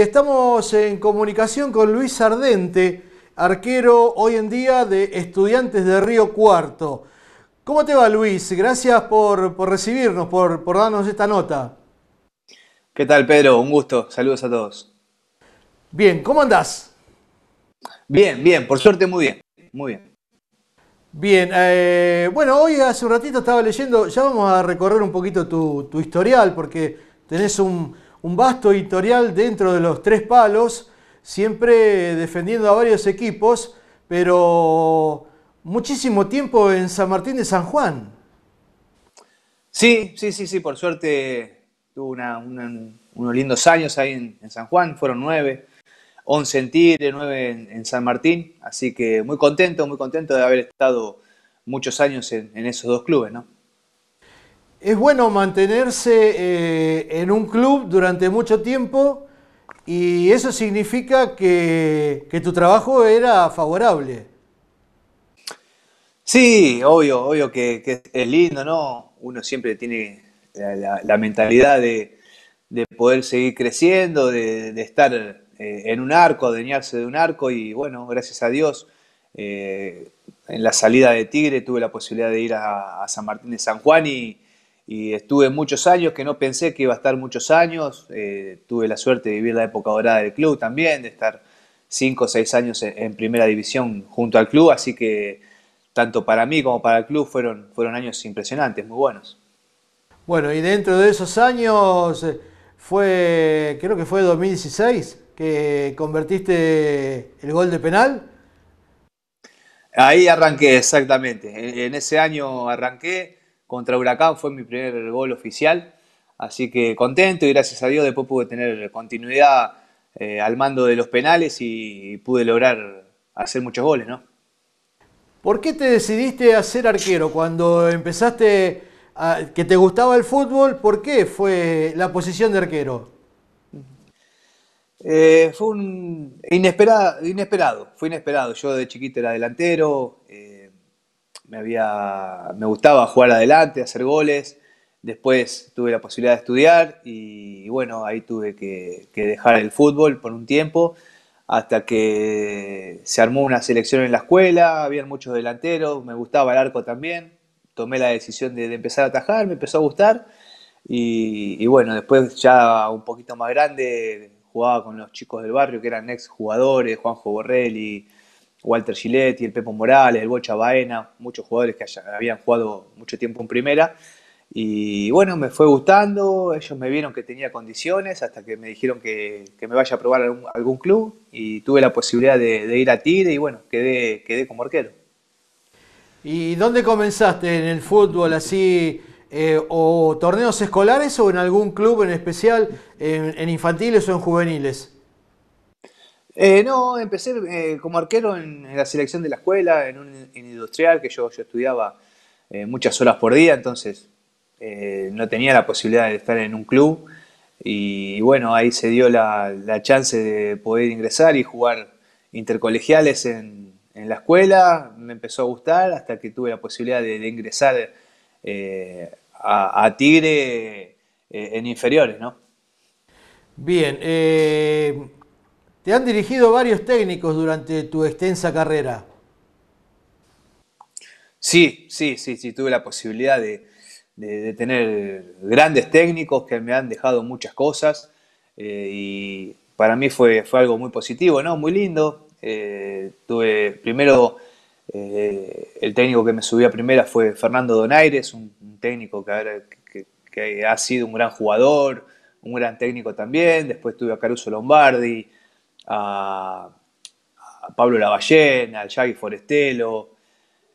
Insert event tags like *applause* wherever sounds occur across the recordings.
estamos en comunicación con Luis Ardente, arquero hoy en día de Estudiantes de Río Cuarto. ¿Cómo te va Luis? Gracias por, recibirnos, por, darnos esta nota. ¿Qué tal Pedro? Un gusto. Saludos a todos. Bien, ¿cómo andás? Bien, bien, por suerte muy bien, muy bien. Bien, eh, bueno, hoy hace un ratito estaba leyendo, ya vamos a recorrer un poquito tu, tu historial porque tenés un, un vasto editorial dentro de los tres palos, siempre defendiendo a varios equipos, pero muchísimo tiempo en San Martín de San Juan. Sí, sí, sí, sí, por suerte tuve unos lindos años ahí en, San Juan, fueron nueve, once en Tigre, nueve en, San Martín, así que muy contento, muy contento de haber estado muchos años en, en esos dos clubes, ¿no? es bueno mantenerse eh, en un club durante mucho tiempo y eso significa que, tu trabajo era favorable. Sí, obvio, obvio que, es lindo, ¿no? Uno siempre tiene la, mentalidad de, poder seguir creciendo, de, estar eh, en un arco, dañarse de un arco y bueno, gracias a Dios. Eh, en la salida de Tigre tuve la posibilidad de ir a, a San Martín de San Juan y, y estuve muchos años que no pensé que iba a estar muchos años. Eh, tuve la suerte de vivir la época dorada del club también, de estar 5 o 6 años en, primera división junto al club, así que tanto para mí como para el club fueron, fueron años impresionantes, muy buenos. Bueno, y dentro de esos años eh, fue, creo que fue 2016, que convertiste el gol de penal. Ahí arranqué, exactamente. en ese año arranqué contra Huracán, fue mi primer gol oficial. Así que contento y gracias a Dios después pude tener continuidad eh, al mando de los penales y, pude lograr hacer muchos goles, ¿no? ¿Por qué te decidiste a ser arquero cuando empezaste que te gustaba el fútbol? ¿Por qué fue la posición de arquero? Eh, fue un inesperado, inesperado, fue inesperado. Yo de chiquito era delantero, eh, me, me gustaba jugar adelante, hacer goles. Después tuve la posibilidad de estudiar y, bueno, ahí tuve que, dejar el fútbol por un tiempo hasta que se armó una selección en la escuela, habían muchos delanteros, me gustaba el arco también, tomé la decisión de, empezar a atajar, me empezó a gustar y, y, bueno, después ya un poquito más grande jugaba con los chicos del barrio que eran ex jugadores, Juanjo Borrelli, Walter Giletti, el Pepo Morales, el Bocha Baena, muchos jugadores que habían jugado mucho tiempo en primera. Y bueno, me fue gustando, ellos me vieron que tenía condiciones hasta que me dijeron que, me vaya a probar algún, algún club y tuve la posibilidad de, ir a Tigre y bueno, quedé, quedé como arquero. ¿Y dónde comenzaste en el fútbol así? Eh, ¿O torneos escolares o en algún club en especial, en, en infantiles o en juveniles? Eh, no, empecé eh, como arquero en, la selección de la escuela, en un industrial que yo, estudiaba eh, muchas horas por día, entonces no tenía la posibilidad de estar en un club. Y, bueno, ahí se dio la, chance de poder ingresar y jugar intercolegiales en, la escuela. Me empezó a gustar hasta que tuve la posibilidad de, ingresar a, Tigre en inferiores, ¿no? Bien, te han dirigido varios técnicos durante tu extensa carrera. Sí, sí, sí, sí, tuve la posibilidad de, tener grandes técnicos que me han dejado muchas cosas eh, y para mí fue, fue algo muy positivo, ¿no? Muy lindo. Eh, tuve primero, eh, el técnico que me subió a primera fue Fernando Donaires, un, técnico que, que, ha sido un gran jugador, un gran técnico también. Después tuve a Caruso Lombardi, a, Pablo Lavallén, al Yagi Forestelo,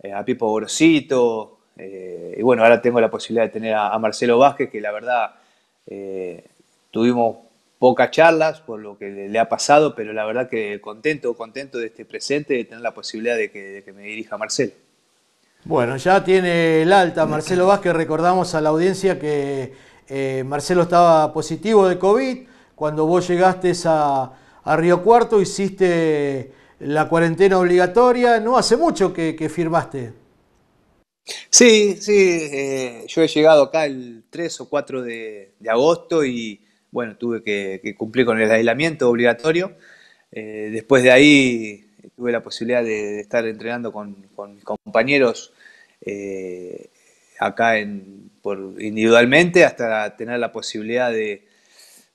eh, a Pipo Gorosito. Eh, y bueno, ahora tengo la posibilidad de tener a, Marcelo Vázquez, que la verdad eh, tuvimos pocas charlas por lo que le, ha pasado, pero la verdad que contento, contento de este presente, de tener la posibilidad de que, me dirija Marcelo. Bueno, ya tiene el alta Marcelo Vázquez, recordamos a la audiencia que Marcelo estaba positivo de COVID, cuando vos llegaste a, a Río Cuarto, hiciste la cuarentena obligatoria, no hace mucho que, firmaste. Sí, sí, eh, yo he llegado acá el 3 o 4 de, agosto y bueno, tuve que, cumplir con el aislamiento obligatorio. Eh, después de ahí tuve la posibilidad de, estar entrenando con, mis compañeros eh, acá en, por, individualmente hasta tener la posibilidad de,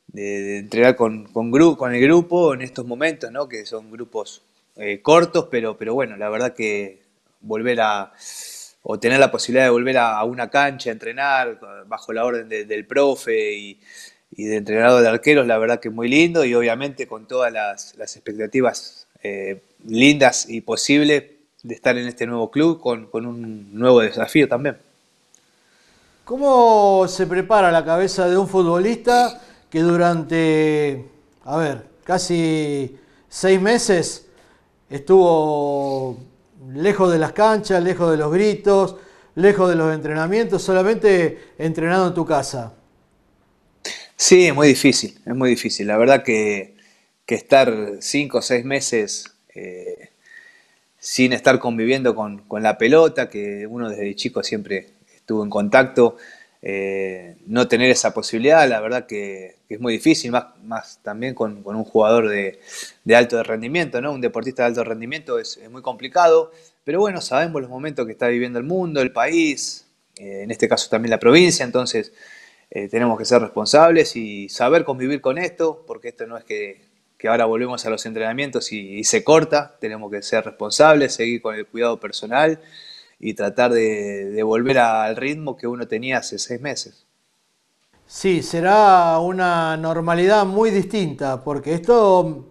de, entrenar con, con, el grupo en estos momentos, ¿no? que son grupos eh, cortos, pero, pero bueno, la verdad que volver a o tener la posibilidad de volver a, una cancha, a entrenar bajo la orden del profe y, y de entrenador de arqueros, la verdad que es muy lindo y obviamente con todas las, las expectativas eh, lindas y posibles de estar en este nuevo club con, con, un nuevo desafío también. ¿Cómo se prepara la cabeza de un futbolista que durante, a ver, casi seis meses estuvo lejos de las canchas, lejos de los gritos, lejos de los entrenamientos, solamente entrenando en tu casa. Sí, es muy difícil, es muy difícil. La verdad que, estar cinco o seis meses eh, sin estar conviviendo con, con, la pelota, que uno desde chico siempre estuvo en contacto, eh, no tener esa posibilidad, la verdad que, es muy difícil, más, también con, un jugador de, alto rendimiento, ¿no? Un deportista de alto rendimiento es, muy complicado, pero bueno, sabemos los momentos que está viviendo el mundo, el país, eh, en este caso también la provincia, entonces eh, tenemos que ser responsables y saber convivir con esto, porque esto no es que, ahora volvemos a los entrenamientos y se corta, tenemos que ser responsables, seguir con el cuidado personal y tratar de, volver al ritmo que uno tenía hace seis meses. Sí, será una normalidad muy distinta, porque esto,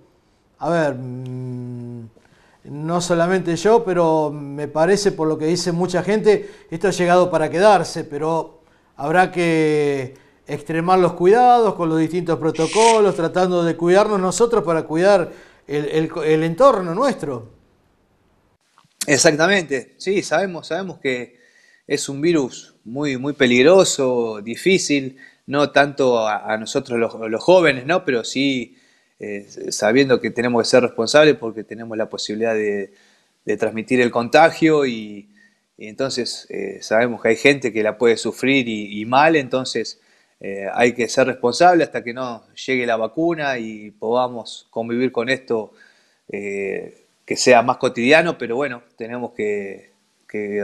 a ver, mm, no solamente yo, pero me parece por lo que dice mucha gente, esto ha llegado para quedarse, pero habrá que extremar los cuidados con los distintos protocolos, tratando de cuidarnos nosotros para cuidar el, el entorno nuestro. Exactamente, sí, sabemos, sabemos que es un virus muy, muy peligroso, difícil, no tanto a, nosotros los, jóvenes, ¿no? Pero sí eh, sabiendo que tenemos que ser responsables porque tenemos la posibilidad de, transmitir el contagio y, entonces eh, sabemos que hay gente que la puede sufrir y, mal, entonces eh, hay que ser responsable hasta que no llegue la vacuna y podamos convivir con esto que sea más cotidiano, pero bueno, tenemos que,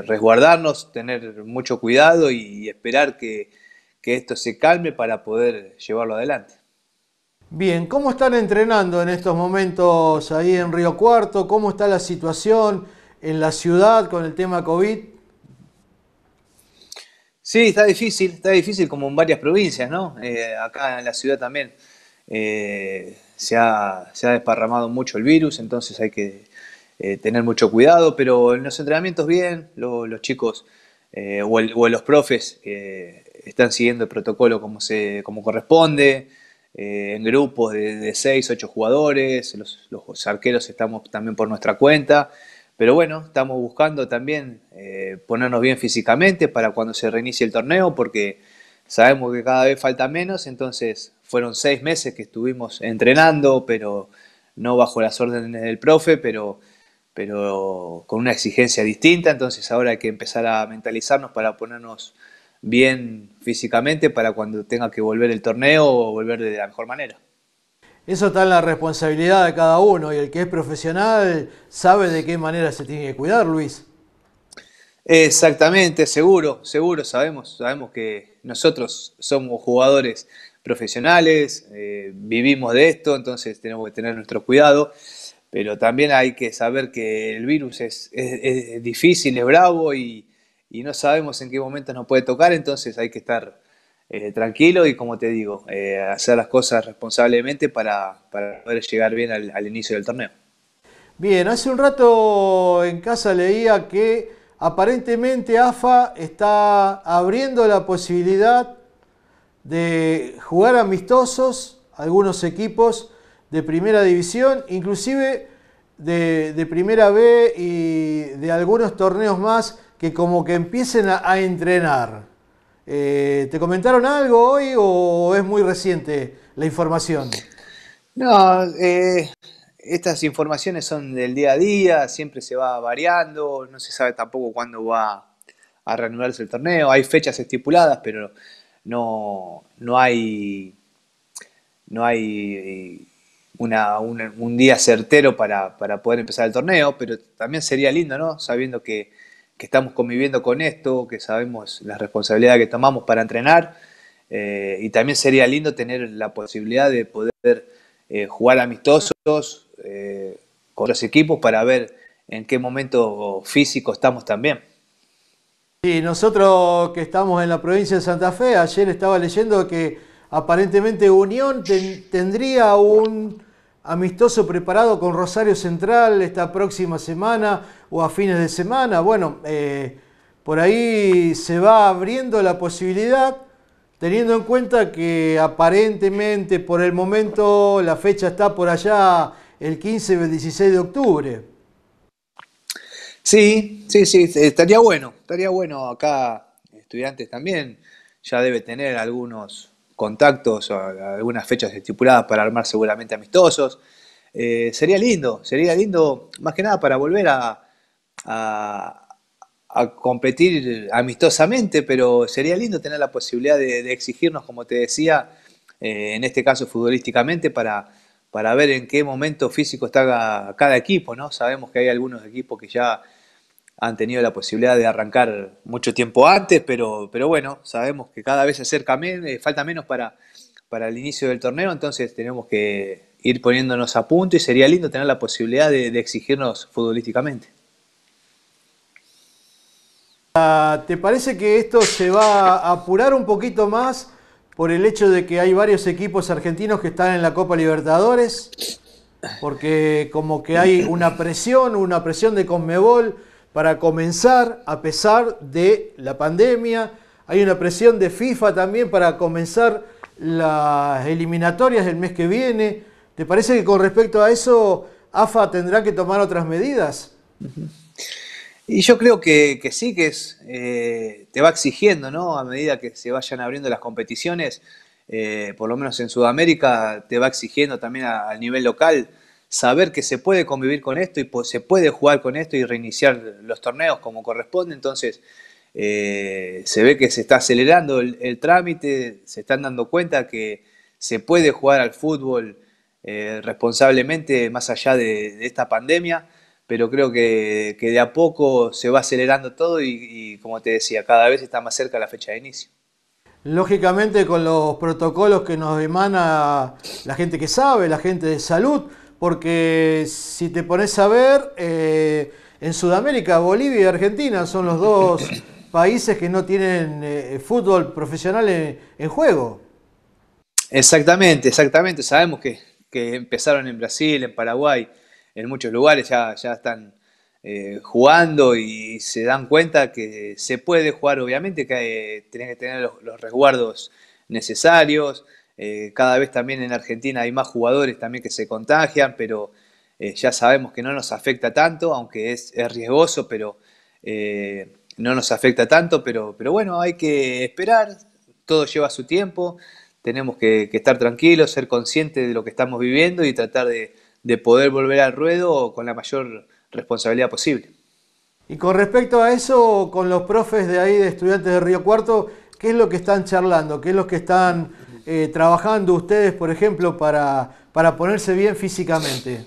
resguardarnos, tener mucho cuidado y esperar que, esto se calme para poder llevarlo adelante. Bien, ¿cómo están entrenando en estos momentos ahí en Río Cuarto? ¿Cómo está la situación en la ciudad con el tema COVID? Sí, está difícil, está difícil como en varias provincias, ¿no? Eh, acá en la ciudad también. Eh, se ha, desparramado mucho el virus, entonces hay que eh, tener mucho cuidado, pero en los entrenamientos bien, los chicos eh, o, los profes están siguiendo el protocolo como, se, como corresponde, eh, en grupos de, de 6, 8 jugadores, los, los, arqueros estamos también por nuestra cuenta, pero bueno, estamos buscando también ponernos bien físicamente para cuando se reinicie el torneo, porque sabemos que cada vez falta menos, entonces fueron seis meses que estuvimos entrenando, pero no bajo las órdenes del profe, pero, pero con una exigencia distinta. Entonces ahora hay que empezar a mentalizarnos para ponernos bien físicamente para cuando tenga que volver el torneo o volver de la mejor manera. Eso está en la responsabilidad de cada uno y el que es profesional sabe de qué manera se tiene que cuidar, Luis. Exactamente, seguro, seguro, sabemos, sabemos que nosotros somos jugadores profesionales, eh, vivimos de esto, entonces tenemos que tener nuestro cuidado, pero también hay que saber que el virus es, difícil, es bravo y, no sabemos en qué momento nos puede tocar, entonces hay que estar eh, tranquilo y como te digo, eh, hacer las cosas responsablemente para, poder llegar bien al, al inicio del torneo. Bien, hace un rato en casa leía que aparentemente AFA está abriendo la posibilidad de jugar amistosos, algunos equipos de primera división, inclusive de, primera B y de algunos torneos más que como que empiecen a, entrenar. Eh, ¿Te comentaron algo hoy o es muy reciente la información? No, eh, estas informaciones son del día a día, siempre se va variando, no se sabe tampoco cuándo va a reanudarse el torneo, hay fechas estipuladas, pero no, hay, no hay eh, una, un día certero para, poder empezar el torneo, pero también sería lindo, ¿no? Sabiendo que, estamos conviviendo con esto, que sabemos la responsabilidad que tomamos para entrenar, eh, y también sería lindo tener la posibilidad de poder eh, jugar amistosos con los equipos para ver en qué momento físico estamos también. Sí, nosotros que estamos en la provincia de Santa Fe, ayer estaba leyendo que aparentemente Unión tendría un amistoso preparado con Rosario Central esta próxima semana o a fines de semana. Bueno, eh, por ahí se va abriendo la posibilidad, teniendo en cuenta que aparentemente por el momento la fecha está por allá el 15 o el 16 de octubre. Sí, sí, sí, estaría bueno, estaría bueno acá, estudiantes también, ya debe tener algunos contactos, algunas fechas estipuladas para armar seguramente amistosos. Eh, sería lindo, sería lindo más que nada para volver a, a, competir amistosamente, pero sería lindo tener la posibilidad de, exigirnos, como te decía, eh, en este caso futbolísticamente, para, para ver en qué momento físico está cada equipo, ¿no? Sabemos que hay algunos equipos que ya han tenido la posibilidad de arrancar mucho tiempo antes, pero, pero bueno, sabemos que cada vez se acerca eh, falta menos para, para el inicio del torneo, entonces tenemos que ir poniéndonos a punto y sería lindo tener la posibilidad de, de exigirnos futbolísticamente. Ah, ¿Te parece que esto se va a apurar un poquito más por el hecho de que hay varios equipos argentinos que están en la Copa Libertadores? Porque como que hay una presión, una presión de Conmebol, para comenzar a pesar de la pandemia. Hay una presión de FIFA también para comenzar las eliminatorias del mes que viene. ¿Te parece que con respecto a eso AFA tendrá que tomar otras medidas? Y yo creo que, sí, que es, eh, te va exigiendo, ¿no? A medida que se vayan abriendo las competiciones, eh, por lo menos en Sudamérica, te va exigiendo también al a nivel local saber que se puede convivir con esto y se puede jugar con esto y reiniciar los torneos como corresponde. Entonces, eh, se ve que se está acelerando el, trámite, se están dando cuenta que se puede jugar al fútbol eh, responsablemente más allá de, esta pandemia, pero creo que, de a poco se va acelerando todo y como te decía, cada vez está más cerca la fecha de inicio. Lógicamente con los protocolos que nos emana la gente que sabe, la gente de salud, porque si te pones a ver, eh, en Sudamérica, Bolivia y Argentina son los dos *coughs* países que no tienen eh, fútbol profesional en, juego. Exactamente, exactamente. Sabemos que, empezaron en Brasil, en Paraguay, en muchos lugares ya, están eh, jugando y se dan cuenta que se puede jugar, obviamente que tenés que tener los resguardos necesarios, eh, cada vez también en Argentina hay más jugadores también que se contagian, pero eh, ya sabemos que no nos afecta tanto, aunque es, riesgoso, pero eh, no nos afecta tanto, pero, bueno, hay que esperar, todo lleva su tiempo, tenemos que, estar tranquilos, ser conscientes de lo que estamos viviendo y tratar de poder volver al ruedo con la mayor responsabilidad posible. Y con respecto a eso, con los profes de ahí, de estudiantes de Río Cuarto, ¿qué es lo que están charlando? ¿Qué es lo que están eh, trabajando ustedes, por ejemplo, para, para ponerse bien físicamente?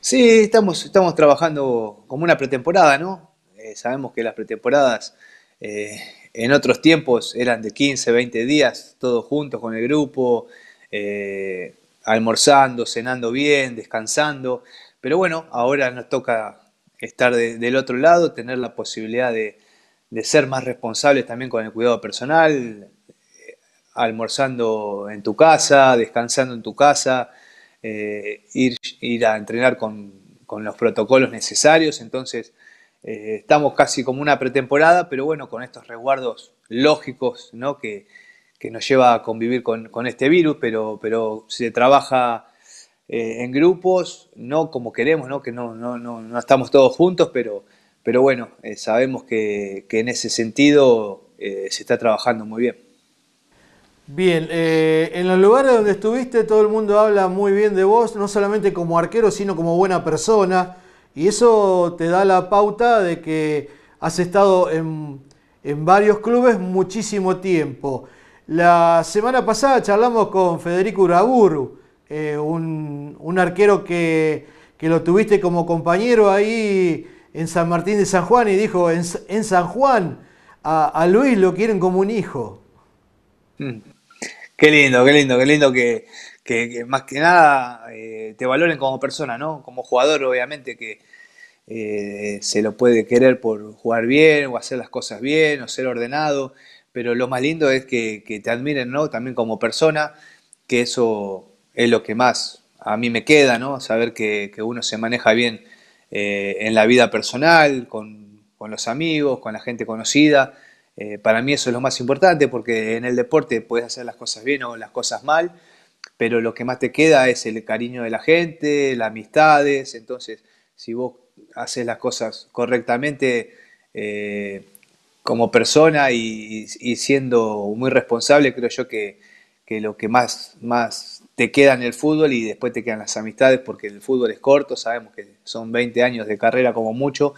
Sí, estamos, estamos trabajando como una pretemporada, ¿no? Eh, sabemos que las pretemporadas eh, en otros tiempos eran de 15, 20 días, todos juntos con el grupo, almorzando, cenando bien, descansando. Pero bueno, ahora nos toca estar del otro lado, tener la posibilidad de, de ser más responsables también con el cuidado personal, almorzando en tu casa, descansando en tu casa, eh, ir, ir, a entrenar con, los protocolos necesarios. Entonces, eh, estamos casi como una pretemporada, pero bueno, con estos resguardos lógicos que, nos lleva a convivir con, este virus, pero, pero se trabaja eh, en grupos, no como queremos, que no, no, estamos todos juntos, pero, pero bueno, sabemos que, en ese sentido se está trabajando muy bien. Bien, eh, en los lugares donde estuviste todo el mundo habla muy bien de vos, no solamente como arquero, sino como buena persona. Y eso te da la pauta de que has estado en, varios clubes muchísimo tiempo. La semana pasada charlamos con Federico Uraburu, eh, un, arquero que, lo tuviste como compañero ahí en San Martín de San Juan y dijo, en, San Juan a, Luis lo quieren como un hijo. Hmm. Qué lindo, qué lindo, qué lindo que, más que nada eh, te valoren como persona, ¿no? Como jugador, obviamente, que eh, se lo puede querer por jugar bien o hacer las cosas bien o ser ordenado, pero lo más lindo es que, te admiren, ¿no? También como persona, que eso es lo que más a mí me queda, ¿no? Saber que, uno se maneja bien eh, en la vida personal, con, los amigos, con la gente conocida, eh, para mí eso es lo más importante porque en el deporte puedes hacer las cosas bien o las cosas mal, pero lo que más te queda es el cariño de la gente, las amistades, entonces si vos haces las cosas correctamente eh, como persona y, siendo muy responsable, creo yo que, lo que más, más te queda en el fútbol y después te quedan las amistades porque el fútbol es corto, sabemos que son 20 años de carrera como mucho,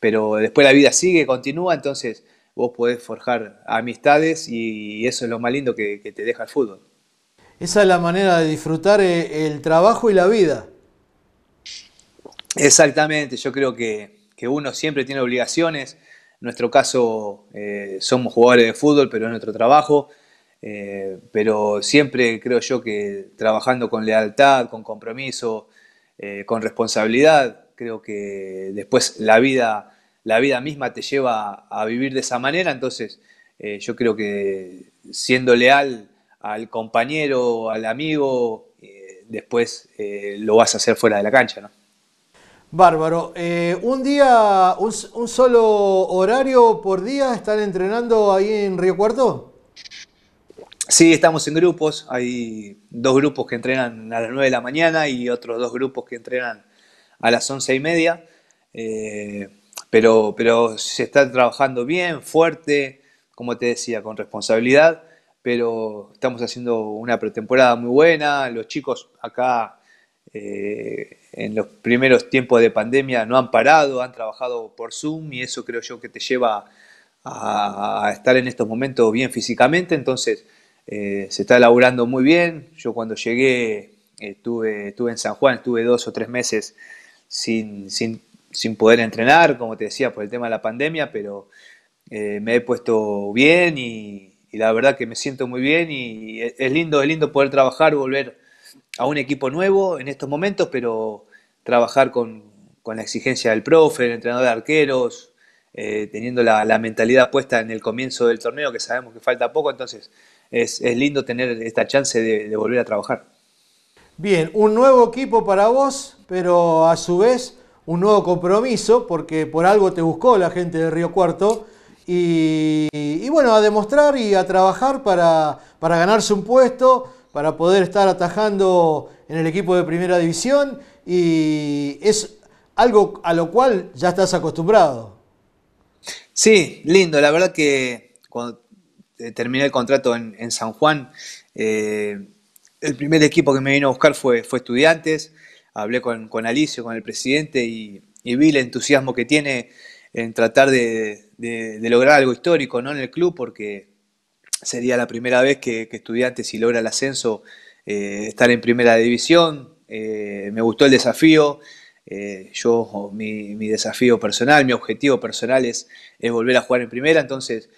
pero después la vida sigue, continúa, entonces vos podés forjar amistades y eso es lo más lindo que, te deja el fútbol. Esa es la manera de disfrutar eh, el trabajo y la vida. Exactamente, yo creo que, uno siempre tiene obligaciones. En nuestro caso eh, somos jugadores de fútbol, pero es nuestro trabajo. Eh, pero siempre creo yo que trabajando con lealtad, con compromiso, con responsabilidad, creo que después la vida la vida misma te lleva a, vivir de esa manera, entonces eh, yo creo que siendo leal al compañero, al amigo, eh, después eh, lo vas a hacer fuera de la cancha, ¿no? Bárbaro. un día, un, solo horario por día están entrenando ahí en Río Cuarto? Sí, estamos en grupos. Hay dos grupos que entrenan a las 9 de la mañana y otros dos grupos que entrenan a las 11 y media. Pero, pero se está trabajando bien, fuerte, como te decía, con responsabilidad, pero estamos haciendo una pretemporada muy buena, los chicos acá eh, en los primeros tiempos de pandemia no han parado, han trabajado por Zoom y eso creo yo que te lleva a, estar en estos momentos bien físicamente, entonces eh, se está laburando muy bien, yo cuando llegué estuve, en San Juan, estuve dos o tres meses sin, sin sin poder entrenar, como te decía, por el tema de la pandemia, pero eh, me he puesto bien y, la verdad que me siento muy bien y es lindo, es lindo poder trabajar, volver a un equipo nuevo en estos momentos, pero trabajar con, la exigencia del profe, el entrenador de arqueros, eh, teniendo la, mentalidad puesta en el comienzo del torneo, que sabemos que falta poco, entonces es, lindo tener esta chance de volver a trabajar. Bien, un nuevo equipo para vos, pero a su vez un nuevo compromiso, porque por algo te buscó la gente de Río Cuarto. Y, bueno, a demostrar y a trabajar para, ganarse un puesto, para poder estar atajando en el equipo de primera división. Y es algo a lo cual ya estás acostumbrado. Sí, lindo. La verdad que cuando eh, terminé el contrato en, San Juan, eh, el primer equipo que me vino a buscar fue, fue Estudiantes hablé con, con Alicio, con el presidente, y, vi el entusiasmo que tiene en tratar de, lograr algo histórico ¿no? en el club, porque sería la primera vez que, estudiantes, si logra el ascenso, eh, estar en primera división. Eh, me gustó el desafío. Eh, yo, mi, desafío personal, mi objetivo personal es, volver a jugar en primera, entonces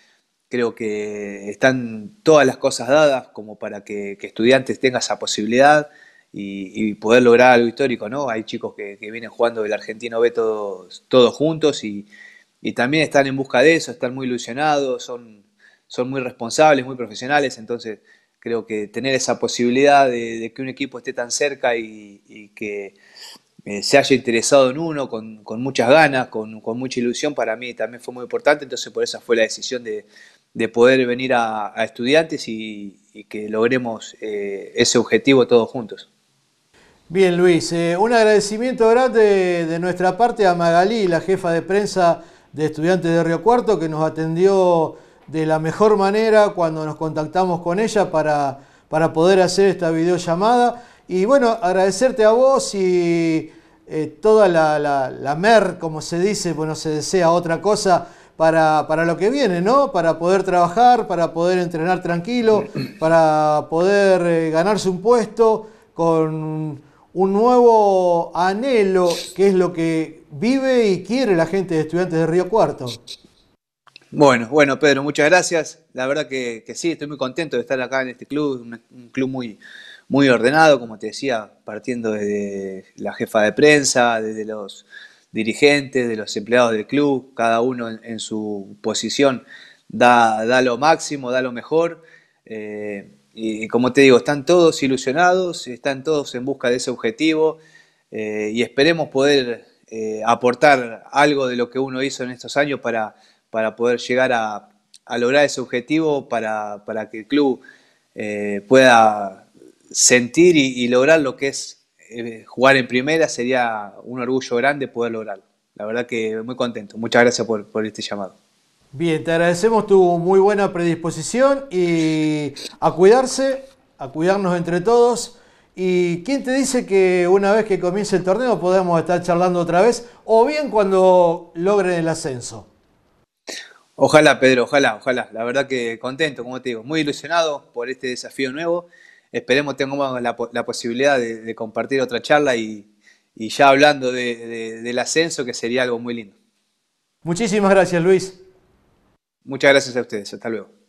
creo que están todas las cosas dadas como para que, estudiantes tengan esa posibilidad y, poder lograr algo histórico, ¿no? Hay chicos que, vienen jugando el argentino B todos, juntos y, también están en busca de eso, están muy ilusionados, son, muy responsables, muy profesionales, entonces creo que tener esa posibilidad de, que un equipo esté tan cerca y, que eh, se haya interesado en uno con, muchas ganas, con, mucha ilusión, para mí también fue muy importante, entonces por esa fue la decisión de, poder venir a, estudiantes y, que logremos eh, ese objetivo todos juntos. Bien, Luis, eh, un agradecimiento grande de nuestra parte a Magalí, la jefa de prensa de estudiantes de Río Cuarto, que nos atendió de la mejor manera cuando nos contactamos con ella para, para poder hacer esta videollamada. Y bueno, agradecerte a vos y eh, toda la, MER, como se dice, bueno, se desea otra cosa para, lo que viene, ¿no? Para poder trabajar, para poder entrenar tranquilo, para poder eh, ganarse un puesto con un nuevo anhelo, que es lo que vive y quiere la gente de estudiantes de Río Cuarto. Bueno, bueno, Pedro, muchas gracias. La verdad que, sí, estoy muy contento de estar acá en este club, un, club muy, muy ordenado, como te decía, partiendo desde la jefa de prensa, desde los dirigentes, de los empleados del club, cada uno en, su posición da, lo máximo, da lo mejor. Eh, y, como te digo, están todos ilusionados, están todos en busca de ese objetivo eh, y esperemos poder eh, aportar algo de lo que uno hizo en estos años para, para poder llegar a, lograr ese objetivo, para, que el club eh, pueda sentir y, lograr lo que es jugar en primera. Sería un orgullo grande poder lograrlo. La verdad que muy contento. Muchas gracias por este llamado. Bien, te agradecemos tu muy buena predisposición y a cuidarse, a cuidarnos entre todos. ¿Y quién te dice que una vez que comience el torneo podamos estar charlando otra vez o bien cuando logren el ascenso? Ojalá, Pedro, ojalá, ojalá. La verdad que contento, como te digo, muy ilusionado por este desafío nuevo. Esperemos tengamos la, la posibilidad de, compartir otra charla y, ya hablando del ascenso, que sería algo muy lindo. Muchísimas gracias, Luis. Muchas gracias a ustedes. Hasta luego.